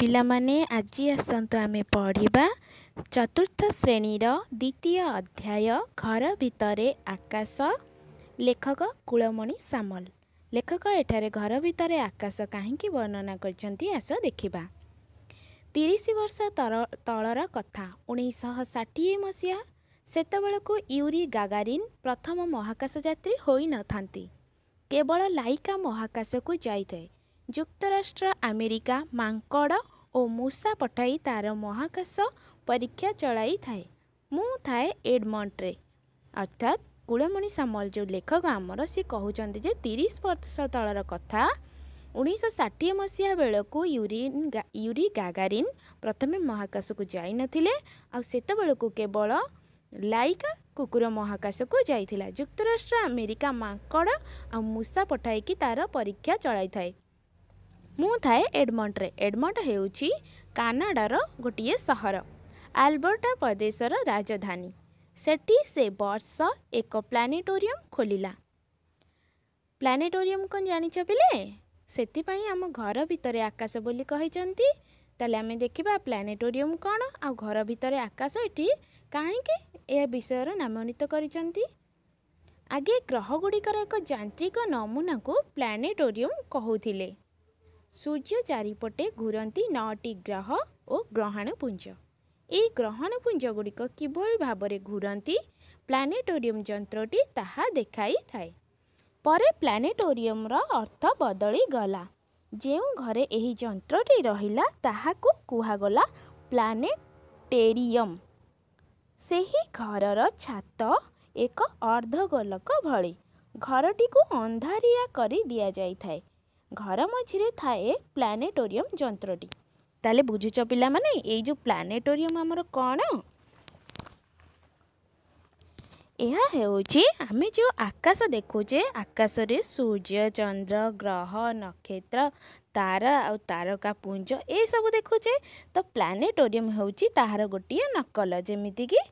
ପିଲାମାନେ ଆଜି ଆସନ୍ତୁ ଆମେ ପଢ଼ିବା ଚତୁର୍ଥ ଶ୍ରେଣୀର ଦ୍ୱିତୀୟ ଅଧ୍ୟାୟ ଘର ଭିତରେ ଆକାଶ ଲେଖକ କୁଳମଣି ସାମଲ ଲେଖକ ଏଠାରେ ଘର ଭିତରେ ଆକାଶ କାହିଁକି ବର୍ଣ୍ଣନା କରିଛନ୍ତି ଆସ ଦେଖିବା ତିରିଶ ବର୍ଷ ତର ତଳର କଥା ଉଣେଇଶହ ଷାଠିଏ ମସିହା ସେତେବେଳକୁ ୟୁରି ଗାଗାରିନ୍ ପ୍ରଥମ ମହାକାଶ ଯାତ୍ରୀ ହୋଇନଥାନ୍ତି କେବଳ ଲାଇକା ମହାକାଶକୁ ଯାଇଥାଏ ଯୁକ୍ତରାଷ୍ଟ୍ର ଆମେରିକା ମାଙ୍କଡ଼ ଓ ମୂଷା ପଠାଇ ତା'ର ମହାକାଶ ପରୀକ୍ଷା ଚଳାଇଥାଏ ମୁଁ ଥାଏ ଏଡମଣ୍ଟରେ ଅର୍ଥାତ୍ କୁଳମଣି ସାମଲ ଯେଉଁ ଲେଖକ ଆମର ସେ କହୁଛନ୍ତି ଯେ ତିରିଶ ବର୍ଷ ତଳର କଥା ଉଣେଇଶହ ଷାଠିଏ ମସିହା ବେଳକୁ ୟୁରିନ୍ ୟୁରି ଗାଗାରିନ୍ ପ୍ରଥମେ ମହାକାଶକୁ ଯାଇନଥିଲେ ଆଉ ସେତେବେଳକୁ କେବଳ ଲାଇକା କୁକୁର ମହାକାଶକୁ ଯାଇଥିଲା ଯୁକ୍ତରାଷ୍ଟ୍ର ଆମେରିକା ମାଙ୍କଡ଼ ଆଉ ମୂଷା ପଠାଇକି ତା'ର ପରୀକ୍ଷା ଚଳାଇଥାଏ ମୁଁ ଥାଏ ଏଡ଼ମଣ୍ଟରେ ଏଡ଼ମଣ୍ଟ ହେଉଛି କାନାଡ଼ାର ଗୋଟିଏ ସହର ଆଲବର୍ଟା ପ୍ରଦେଶର ରାଜଧାନୀ ସେଠି ସେ ବର୍ଷ ଏକ ପ୍ଲାନେଟୋରିୟମ୍ ଖୋଲିଲା ପ୍ଲାନେଟୋରିୟମ୍ କ'ଣ ଜାଣିଛ ପିଲେ ସେଥିପାଇଁ ଆମ ଘର ଭିତରେ ଆକାଶ ବୋଲି କହିଛନ୍ତି ତାହେଲେ ଆମେ ଦେଖିବା ପ୍ଲାନେଟୋରିୟମ୍ କ'ଣ ଆଉ ଘର ଭିତରେ ଆକାଶ ଏଠି କାହିଁକି ଏ ବିଷୟର ନାମନୀତ କରିଛନ୍ତି ଆଗେ ଗ୍ରହଗୁଡ଼ିକର ଏକ ଯାନ୍ତ୍ରିକ ନମୁନାକୁ ପ୍ଲାନେଟୋରିୟମ୍ କହୁଥିଲେ ସୂର୍ଯ୍ୟ ଚାରିପଟେ ଘୁରନ୍ତି ନଅଟି ଗ୍ରହ ଓ ଗ୍ରହାଣପୁଞ୍ଜ ଏହି ଗ୍ରହାଣପୁଞ୍ଜଗୁଡ଼ିକ କିଭଳି ଭାବରେ ଘୁରନ୍ତି ପ୍ଲାନେଟୋରିୟମ୍ ଯନ୍ତ୍ରଟି ତାହା ଦେଖାଇଥାଏ ପରେ ପ୍ଲାନେଟୋରିୟମ୍ର ଅର୍ଥ ବଦଳିଗଲା ଯେଉଁ ଘରେ ଏହି ଯନ୍ତ୍ରଟି ରହିଲା ତାହାକୁ କୁହାଗଲା ପ୍ଲାନେଟେରିୟମ୍ ସେହି ଘରର ଛାତ ଏକ ଅର୍ଦ୍ଧଗୋଲକ ଭଳି ଘରଟିକୁ ଅନ୍ଧାରିଆ କରି ଦିଆଯାଇଥାଏ ଘର ମଝିରେ ଥାଏ ପ୍ଲାନେଟୋରିୟମ୍ ଯନ୍ତ୍ରଟି ତାହେଲେ ବୁଝୁଛ ପିଲାମାନେ ଏଇ ଯେଉଁ ପ୍ଲାନେଟୋରିୟମ୍ ଆମର କ'ଣ ଏହା ହେଉଛି ଆମେ ଯେଉଁ ଆକାଶ ଦେଖୁଛେ ଆକାଶରେ ସୂର୍ଯ୍ୟ ଚନ୍ଦ୍ର ଗ୍ରହ ନକ୍ଷତ୍ର ତାରା ଆଉ ତାରକାପୁଞ୍ଜ ଏସବୁ ଦେଖୁଛେ ତ ପ୍ଲାନେଟୋରିୟମ୍ ହେଉଛି ତାହାର ଗୋଟିଏ ନକଲ ଯେମିତିକି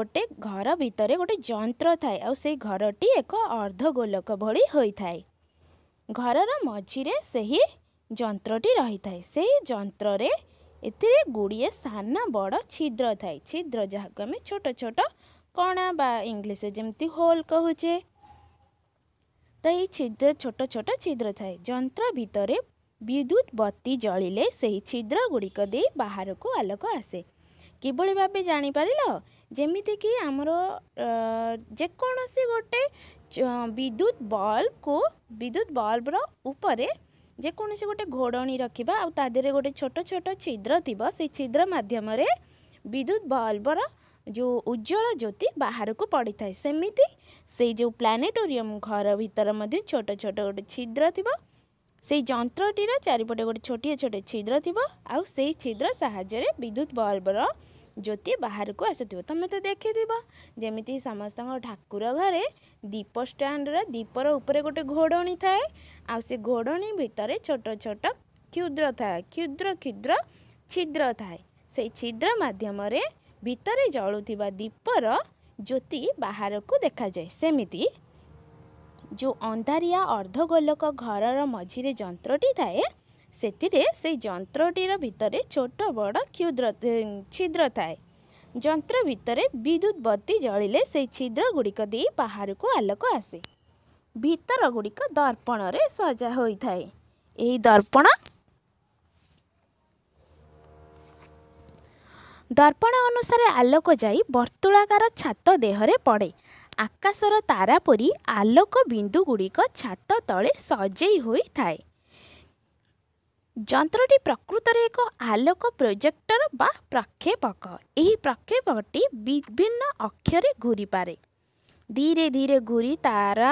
ଗୋଟେ ଘର ଭିତରେ ଗୋଟେ ଯନ୍ତ୍ର ଥାଏ ଆଉ ସେଇ ଘରଟି ଏକ ଅର୍ଦ୍ଧଗୋଲକ ଭଳି ହୋଇଥାଏ ଘରର ମଝିରେ ସେହି ଯନ୍ତ୍ରଟି ରହିଥାଏ ସେହି ଯନ୍ତ୍ରରେ ଏଥିରେ ଗୁଡ଼ିଏ ସାନ ବଡ଼ ଛିଦ୍ର ଥାଏ ଛିଦ୍ର ଯାହାକୁ ଆମେ ଛୋଟ ଛୋଟ କଣା ବା ଇଂଲିଶରେ ଯେମିତି ହୋଲ୍ କହୁଛେ ତ ଏହି ଛିଦ୍ର ଛୋଟ ଛୋଟ ଛିଦ୍ର ଥାଏ ଯନ୍ତ୍ର ଭିତରେ ବିଦ୍ୟୁତ୍ ବତି ଜଳିଲେ ସେହି ଛିଦ୍ର ଗୁଡ଼ିକ ଦେଇ ବାହାରକୁ ଆଲୋକ ଆସେ କିଭଳି ଭାବେ ଜାଣିପାରିଲ ଯେମିତିକି ଆମର ଯେକୌଣସି ଗୋଟେ ବିଦ୍ୟୁତ୍ ବଲ୍ବକୁ ବିଦ୍ୟୁତ୍ ବଲ୍ବର ଉପରେ ଯେକୌଣସି ଗୋଟେ ଘୋଡ଼ଣୀ ରଖିବା ଆଉ ତା ଦେହରେ ଗୋଟେ ଛୋଟ ଛୋଟ ଛିଦ୍ର ଥିବ ସେଇ ଛିଦ୍ର ମାଧ୍ୟମରେ ବିଦ୍ୟୁତ୍ ବଲ୍ବର ଯେଉଁ ଉଜ୍ଜଳ ଜ୍ୟୋତି ବାହାରକୁ ପଡ଼ିଥାଏ ସେମିତି ସେଇ ଯେଉଁ ପ୍ଲାନେଟୋରିୟମ୍ ଘର ଭିତରେ ମଧ୍ୟ ଛୋଟ ଛୋଟ ଗୋଟେ ଛିଦ୍ର ଥିବ ସେଇ ଯନ୍ତ୍ରଟିର ଚାରିପଟେ ଗୋଟେ ଛୋଟିଆ ଛୋଟ ଛିଦ୍ର ଥିବ ଆଉ ସେଇ ଛିଦ୍ର ସାହାଯ୍ୟରେ ବିଦ୍ୟୁତ୍ ବଲ୍ବର ଜ୍ୟୋତି ବାହାରକୁ ଆସୁଥିବ ତୁମେ ତ ଦେଖିଥିବ ଯେମିତି ସମସ୍ତଙ୍କ ଠାକୁର ଘରେ ଦୀପ ଷ୍ଟାଣ୍ଡର ଦୀପର ଉପରେ ଗୋଟେ ଘୋଡ଼ଣୀ ଥାଏ ଆଉ ସେ ଘୋଡ଼ଣୀ ଭିତରେ ଛୋଟ ଛୋଟ କ୍ଷୁଦ୍ର ଥାଏ କ୍ଷୁଦ୍ର କ୍ଷୁଦ୍ର ଛିଦ୍ର ଥାଏ ସେଇ ଛିଦ୍ର ମାଧ୍ୟମରେ ଭିତରେ ଜଳୁଥିବା ଦୀପର ଜ୍ୟୋତି ବାହାରକୁ ଦେଖାଯାଏ ସେମିତି ଯେଉଁ ଅନ୍ଧାରିଆ ଅର୍ଦ୍ଧଗୋଲକ ଘରର ମଝିରେ ଯନ୍ତ୍ରଟି ଥାଏ ସେଥିରେ ସେଇ ଯନ୍ତ୍ରଟିର ଭିତରେ ଛୋଟ ବଡ଼ କ୍ଷୁଦ୍ର ଛିଦ୍ର ଥାଏ ଯନ୍ତ୍ର ଭିତରେ ବିଦ୍ୟୁତ୍ ବତୀ ଜଳିଲେ ସେଇ ଛିଦ୍ରଗୁଡ଼ିକ ଦେଇ ବାହାରକୁ ଆଲୋକ ଆସେ ଭିତର ଗୁଡ଼ିକ ଦର୍ପଣରେ ସଜା ହୋଇଥାଏ ଏହି ଦର୍ପଣ ଦର୍ପଣ ଅନୁସାରେ ଆଲୋକ ଯାଇ ବର୍ତ୍ତୁଳାକାର ଛାତ ଦେହରେ ପଡ଼େ ଆକାଶର ତାରା ପରି ଆଲୋକ ବିନ୍ଦୁ ଗୁଡ଼ିକ ଛାତ ତଳେ ସଜେଇ ହୋଇଥାଏ ଯନ୍ତ୍ରଟି ପ୍ରକୃତରେ ଏକ ଆଲୋକ ପ୍ରୋଜେକ୍ଟର ବା ପ୍ରକ୍ଷେପକ ଏହି ପ୍ରକ୍ଷେପକଟି ବିଭିନ୍ନ ଅକ୍ଷରେ ଘୁରିପାରେ ଧୀରେ ଧୀରେ ଘୁରି ତାରା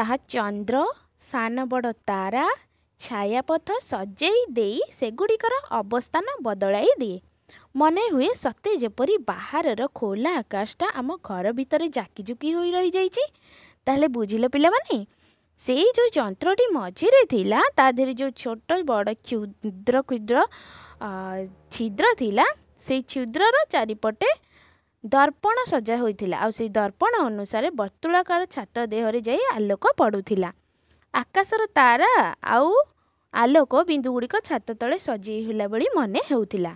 ତାହା ଚନ୍ଦ୍ର ସାନ ବଡ଼ ତାରା ଛାୟାପଥ ସଜେଇ ଦେଇ ସେଗୁଡ଼ିକର ଅବସ୍ଥାନ ବଦଳାଇ ଦିଏ ମନେ ହୁଏ ସତେ ଯେପରି ବାହାରର ଖୋଲା ଆକାଶଟା ଆମ ଘର ଭିତରେ ଜାକିଜୁକି ହୋଇ ରହିଯାଇଛି ତାହେଲେ ବୁଝିଲ ପିଲାମାନେ ସେଇ ଯେଉଁ ଯନ୍ତ୍ରଟି ମଝିରେ ଥିଲା ତା ଦେହରେ ଯେଉଁ ଛୋଟ ବଡ଼ କ୍ଷୁଦ୍ର କ୍ଷୁଦ୍ର ଛିଦ୍ର ଥିଲା ସେଇ କ୍ଷୁଦ୍ରର ଚାରିପଟେ ଦର୍ପଣ ସଜା ହୋଇଥିଲା ଆଉ ସେଇ ଦର୍ପଣ ଅନୁସାରେ ବର୍ତ୍ତୁଳାକାର ଛାତ ଦେହରେ ଯାଇ ଆଲୋକ ପଡ଼ୁଥିଲା ଆକାଶର ତାରା ଆଉ ଆଲୋକ ବିନ୍ଦୁ ଗୁଡ଼ିକ ଛାତ ତଳେ ସଜେଇ ହେଲା ଭଳି ମନେ ହେଉଥିଲା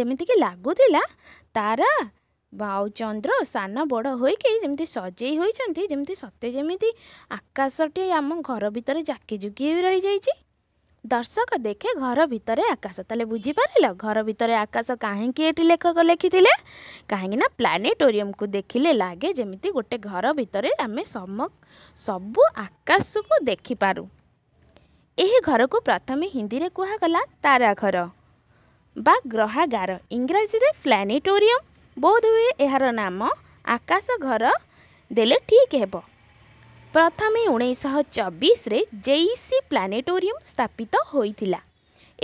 ଯେମିତିକି ଲାଗୁଥିଲା ତାରା ଆଉ ଚନ୍ଦ୍ର ସାନ ବଡ଼ ହୋଇକି ଯେମିତି ସଜେଇ ହୋଇଛନ୍ତି ଯେମିତି ସତେ ଯେମିତି ଆକାଶଟି ଆମ ଘର ଭିତରେ ଚାକିଚୁକି ହୋଇ ରହିଯାଇଛି ଦର୍ଶକ ଦେଖେ ଘର ଭିତରେ ଆକାଶ ତାହେଲେ ବୁଝିପାରିଲ ଘର ଭିତରେ ଆକାଶ କାହିଁକି ଏଠି ଲେଖକ ଲେଖିଥିଲେ କାହିଁକିନା ପ୍ଲାନେଟୋରିୟମ୍କୁ ଦେଖିଲେ ଲାଗେ ଯେମିତି ଗୋଟେ ଘର ଭିତରେ ଆମେ ସମ ସବୁ ଆକାଶକୁ ଦେଖିପାରୁ ଏହି ଘରକୁ ପ୍ରଥମେ ହିନ୍ଦୀରେ କୁହାଗଲା ତାରା ଘର ବା ଗ୍ରହାଗାର ଇଂରାଜୀରେ ପ୍ଲାନେଟୋରିୟମ୍ ବୋଧହୁଏ ଏହାର ନାମ ଆକାଶ ଘର ଦେଲେ ଠିକ୍ ହେବ ପ୍ରଥମେ ଉଣେଇଶହ ଚବିଶରେ ଜେଇସି ପ୍ଲାନେଟୋରିୟମ୍ ସ୍ଥାପିତ ହୋଇଥିଲା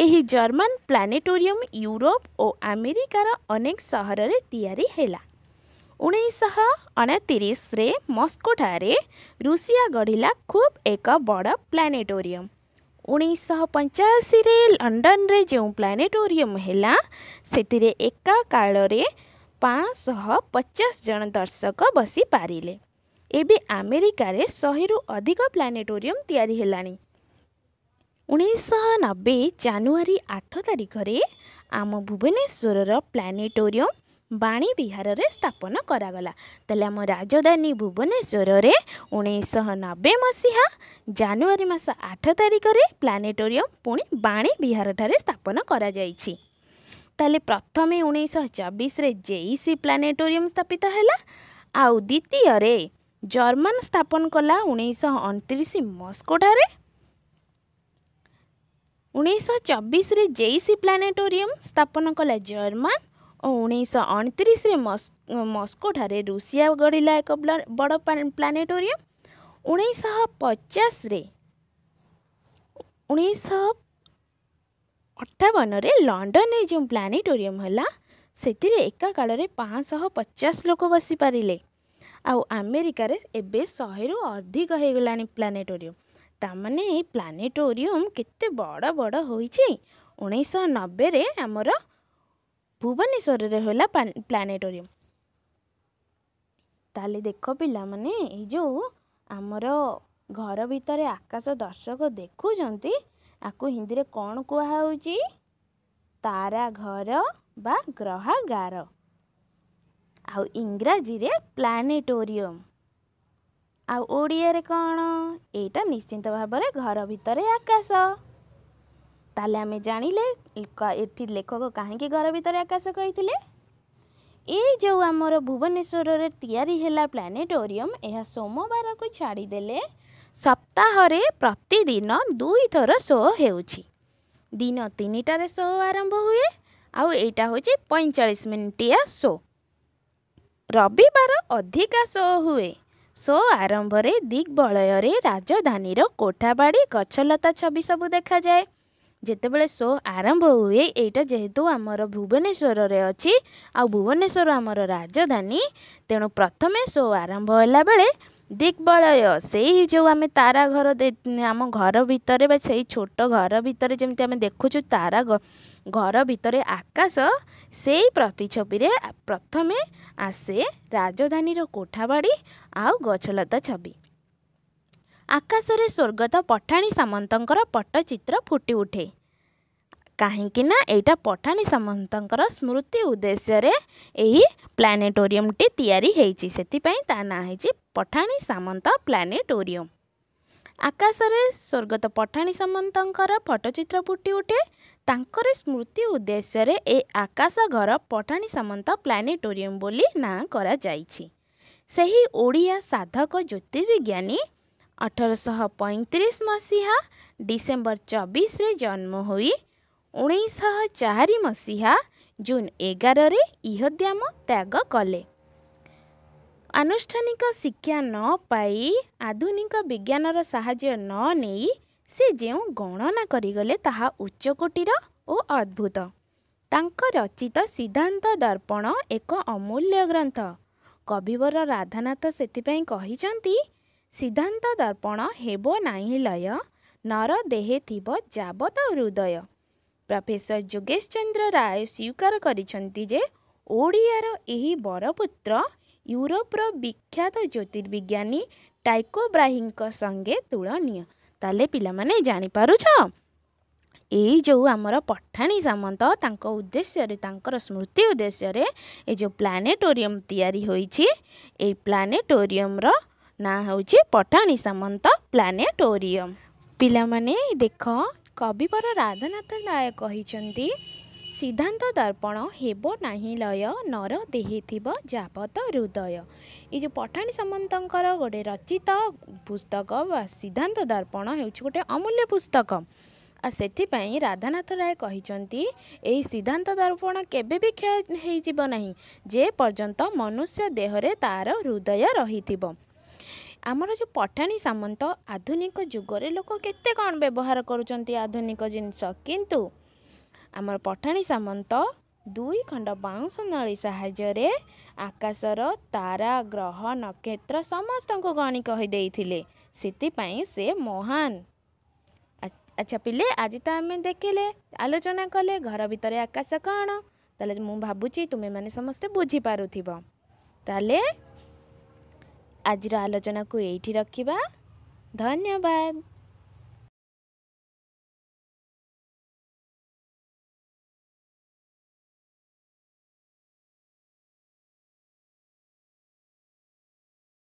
ଏହି ଜର୍ମାନ ପ୍ଲାନେଟୋରିୟମ୍ ୟୁରୋପ ଓ ଆମେରିକାର ଅନେକ ସହରରେ ତିଆରି ହେଲା ଉଣେଇଶହ ଅଣତିରିଶରେ ମସ୍କୋଠାରେ ରୁଷିଆ ଗଢ଼ିଲା ଖୁବ୍ ଏକ ବଡ଼ ପ୍ଲାନେଟୋରିୟମ୍ ଉଣେଇଶହ ପଞ୍ଚାଅଶୀରେ ଲଣ୍ଡନରେ ଯେଉଁ ପ୍ଲାନେଟୋରିୟମ୍ ହେଲା ସେଥିରେ ଏକା କାଳରେ ପାଞ୍ଚଶହ ପଚାଶ ଜଣ ଦର୍ଶକ ବସିପାରିଲେ ଏବେ ଆମେରିକାରେ ଶହେରୁ ଅଧିକ ପ୍ଲାନେଟୋରିୟମ୍ ତିଆରି ହେଲାଣି ଉଣେଇଶହ ନବେ ଜାନୁଆରୀ ଆଠ ତାରିଖରେ ଆମ ଭୁବନେଶ୍ୱରର ପ୍ଲାନେଟୋରିୟମ୍ ବିହାରରେ ସ୍ଥାପନ କରାଗଲା ତାହେଲେ ଆମ ରାଜଧାନୀ ଭୁବନେଶ୍ୱରରେ ଉଣେଇଶହ ନବେ ମସିହା ଜାନୁଆରୀ ମାସ ଆଠ ତାରିଖରେ ପ୍ଲାନେଟୋରିୟମ୍ ପୁଣି ବାଣୀ ବିହାରଠାରେ ସ୍ଥାପନ କରାଯାଇଛି तेल प्रथम उन्नीस चबीस जेईसी प्लानेटोरियम स्थापित है आउ द्वितीय जर्मन स्थापन कला उन्नीस अंतीश मस्कोटार उन्नीस चबीस जेईसी प्लानेटोरियम स्थापन कला जर्मान और उन्नीस अणतीश मस्कोटे ऋषिया गढ़ला एक बड़ प्लानेटोरियम उन्नीस पचास उन्नीस ଅଠାବନରେ ଲଣ୍ଡନରେ ଯେଉଁ ପ୍ଲାନେଟୋରିୟମ୍ ହେଲା ସେଥିରେ ଏକା କାଳରେ ପାଞ୍ଚଶହ ପଚାଶ ଲୋକ ବସିପାରିଲେ ଆଉ ଆମେରିକାରେ ଏବେ ଶହେରୁ ଅଧିକ ହୋଇଗଲାଣି ପ୍ଲାନେଟୋରିୟମ୍ ତାମାନେ ଏଇ ପ୍ଲାନେଟୋରିୟମ୍ କେତେ ବଡ଼ ବଡ଼ ହୋଇଛି ଉଣେଇଶହ ନବେରେ ଆମର ଭୁବନେଶ୍ୱରରେ ହେଲା ପ୍ଲାନେଟୋରିୟମ୍ ତାହେଲେ ଦେଖ ପିଲାମାନେ ଏଇ ଯେଉଁ ଆମର ଘର ଭିତରେ ଆକାଶ ଦର୍ଶକ ଦେଖୁଛନ୍ତି ଆକୁ ହିନ୍ଦୀରେ କ'ଣ କୁହାହେଉଛି ତାରା ଘର ବା ଗ୍ରହାଗାର ଆଉ ଇଂରାଜୀରେ ପ୍ଲାନେଟୋରିୟମ୍ ଆଉ ଓଡ଼ିଆରେ କ'ଣ ଏଇଟା ନିଶ୍ଚିନ୍ତ ଭାବରେ ଘର ଭିତରେ ଆକାଶ ତାହେଲେ ଆମେ ଜାଣିଲେ ଏଠି ଲେଖକ କାହିଁକି ଘର ଭିତରେ ଆକାଶ କହିଥିଲେ ଏଇ ଯେଉଁ ଆମର ଭୁବନେଶ୍ୱରରେ ତିଆରି ହେଲା ପ୍ଲାନେଟୋରିୟମ୍ ଏହା ସୋମବାରକୁ ଛାଡ଼ିଦେଲେ ସପ୍ତାହରେ ପ୍ରତିଦିନ ଦୁଇଥର ଶୋ ହେଉଛି ଦିନ ତିନିଟାରେ ଶୋ ଆରମ୍ଭ ହୁଏ ଆଉ ଏଇଟା ହେଉଛି ପଇଁଚାଳିଶ ମିନିଟିଆ ଶୋ ରବିବାର ଅଧିକା ଶୋ ହୁଏ ଶୋ ଆରମ୍ଭରେ ଦିଗ୍ବଳୟରେ ରାଜଧାନୀର କୋଠାବାଡ଼ି ଗଛଲତା ଛବି ସବୁ ଦେଖାଯାଏ ଯେତେବେଳେ ସୋ ଆରମ୍ଭ ହୁଏ ଏଇଟା ଯେହେତୁ ଆମର ଭୁବନେଶ୍ୱରରେ ଅଛି ଆଉ ଭୁବନେଶ୍ୱର ଆମର ରାଜଧାନୀ ତେଣୁ ପ୍ରଥମେ ସୋ ଆରମ୍ଭ ହେଲାବେଳେ ଦିଗ୍ବଳୟ ସେଇ ଯେଉଁ ଆମେ ତାରା ଘର ଆମ ଘର ଭିତରେ ବା ସେଇ ଛୋଟ ଘର ଭିତରେ ଯେମିତି ଆମେ ଦେଖୁଛୁ ତାରା ଘର ଭିତରେ ଆକାଶ ସେଇ ପ୍ରତିଛବିରେ ପ୍ରଥମେ ଆସେ ରାଜଧାନୀର କୋଠାବାଡ଼ି ଆଉ ଗଛଲତା ଛବି ଆକାଶରେ ସ୍ୱର୍ଗତ ପଠାଣି ସାମନ୍ତଙ୍କର ପଟ୍ଟଚିତ୍ର ଫୁଟି ଉଠେ କାହିଁକିନା ଏଇଟା ପଠାଣି ସାମନ୍ତଙ୍କର ସ୍ମୃତି ଉଦ୍ଦେଶ୍ୟରେ ଏହି ପ୍ଲାନେଟୋରିୟମ୍ଟି ତିଆରି ହୋଇଛି ସେଥିପାଇଁ ତା ନାଁ ହେଇଛି ପଠାଣି ସାମନ୍ତ ପ୍ଲାନେଟୋରିୟମ୍ ଆକାଶରେ ସ୍ୱର୍ଗତ ପଠାଣି ସାମନ୍ତଙ୍କର ଫଟୋଚିତ୍ର ଫୁଟି ଉଠେ ତାଙ୍କର ସ୍ମୃତି ଉଦ୍ଦେଶ୍ୟରେ ଏ ଆକାଶ ଘର ପଠାଣି ସାମନ୍ତ ପ୍ଲାନେଟୋରିୟମ୍ ବୋଲି ନାଁ କରାଯାଇଛି ସେହି ଓଡ଼ିଆ ସାଧକ ଜ୍ୟୋତିର୍ବିଜ୍ଞାନୀ ଅଠରଶହ ପଇଁତିରିଶ ମସିହା ଡିସେମ୍ବର ଚବିଶରେ ଜନ୍ମ ହୋଇ ଉଣେଇଶହ ଚାରି ମସିହା ଜୁନ୍ ଏଗାରରେ ଇହୋଦ୍ୟାମ ତ୍ୟାଗ କଲେ ଆନୁଷ୍ଠାନିକ ଶିକ୍ଷା ନ ପାଇ ଆଧୁନିକ ବିଜ୍ଞାନର ସାହାଯ୍ୟ ନ ନେଇ ସେ ଯେଉଁ ଗଣନା କରିଗଲେ ତାହା ଉଚ୍ଚକୋଟୀର ଓ ଅଦ୍ଭୁତ ତାଙ୍କ ରଚିତ ସିଦ୍ଧାନ୍ତ ଦର୍ପଣ ଏକ ଅମୂଲ୍ୟ ଗ୍ରନ୍ଥ କବିବର ରାଧାନାଥ ସେଥିପାଇଁ କହିଛନ୍ତି ସିଦ୍ଧାନ୍ତ ଦର୍ପଣ ହେବ ନାହିଁ ଲୟ ନର ଦେହେ ଥିବ ଯାବତ ହୃଦୟ ପ୍ରଫେସର ଯୋଗେଶ ଚନ୍ଦ୍ର ରାୟ ସ୍ୱୀକାର କରିଛନ୍ତି ଯେ ଓଡ଼ିଆର ଏହି ବରପୁତ୍ର ୟୁରୋପର ବିଖ୍ୟାତ ଜ୍ୟୋତିର୍ବିଜ୍ଞାନୀ ଟାଇକୋ ବ୍ରାହିଙ୍କ ସଙ୍ଗେ ତୁଳନୀୟ ତାହେଲେ ପିଲାମାନେ ଜାଣିପାରୁଛ ଏଇ ଯେଉଁ ଆମର ପଠାଣି ସାମନ୍ତ ତାଙ୍କ ଉଦ୍ଦେଶ୍ୟରେ ତାଙ୍କର ସ୍ମୃତି ଉଦ୍ଦେଶ୍ୟରେ ଏ ଯେଉଁ ପ୍ଲାନେଟୋରିୟମ୍ ତିଆରି ହୋଇଛି ଏଇ ପ୍ଲାନେଟୋରିୟମ୍ର ନାଁ ହେଉଛି ପଠାଣି ସାମନ୍ତ ପ୍ଲାନେଟୋରିୟମ୍ ପିଲାମାନେ ଦେଖ କବିବର ରାଧାନାଥ ନାୟକ କହିଛନ୍ତି ସିଦ୍ଧାନ୍ତ ଦର୍ପଣ ହେବ ନାହିଁ ଲୟ ନର ଥିବ ଯାବତ ହୃଦୟ ଏଇ ଯେଉଁ ପଠାଣି ସାମନ୍ତଙ୍କର ଗୋଟେ ରଚିତ ପୁସ୍ତକ ବା ସିଦ୍ଧାନ୍ତ ଦର୍ପଣ ହେଉଛି ଗୋଟେ ଅମୂଲ୍ୟ ପୁସ୍ତକ ଆଉ ସେଥିପାଇଁ ରାଧାନାଥ ରାୟ କହିଛନ୍ତି ଏହି ସିଦ୍ଧାନ୍ତ ଦର୍ପଣ କେବେ ବି କ୍ଷୟ ହେଇଯିବ ନାହିଁ ଯେ ପର୍ଯ୍ୟନ୍ତ ମନୁଷ୍ୟ ଦେହରେ ତା'ର ହୃଦୟ ରହିଥିବ ଆମର ଯେଉଁ ପଠାଣି ସାମନ୍ତ ଆଧୁନିକ ଯୁଗରେ ଲୋକ କେତେ କ'ଣ ବ୍ୟବହାର କରୁଛନ୍ତି ଆଧୁନିକ ଜିନିଷ କିନ୍ତୁ ଆମର ପଠାଣି ସାମନ୍ତ ଦୁଇ ଖଣ୍ଡ ବାଉଁଶ ନଳୀ ସାହାଯ୍ୟରେ ଆକାଶର ତାରା ଗ୍ରହ ନକ୍ଷତ୍ର ସମସ୍ତଙ୍କୁ ଗଣି କହିଦେଇଥିଲେ ସେଥିପାଇଁ ସେ ମହାନ ଆଚ୍ଛା ପିଲେ ଆଜି ତ ଆମେ ଦେଖିଲେ ଆଲୋଚନା କଲେ ଘର ଭିତରେ ଆକାଶ କ'ଣ ତାହେଲେ ମୁଁ ଭାବୁଛି ତୁମେମାନେ ସମସ୍ତେ ବୁଝିପାରୁଥିବ ତାହେଲେ ଆଜିର ଆଲୋଚନାକୁ ଏଇଠି ରଖିବା ଧନ୍ୟବାଦ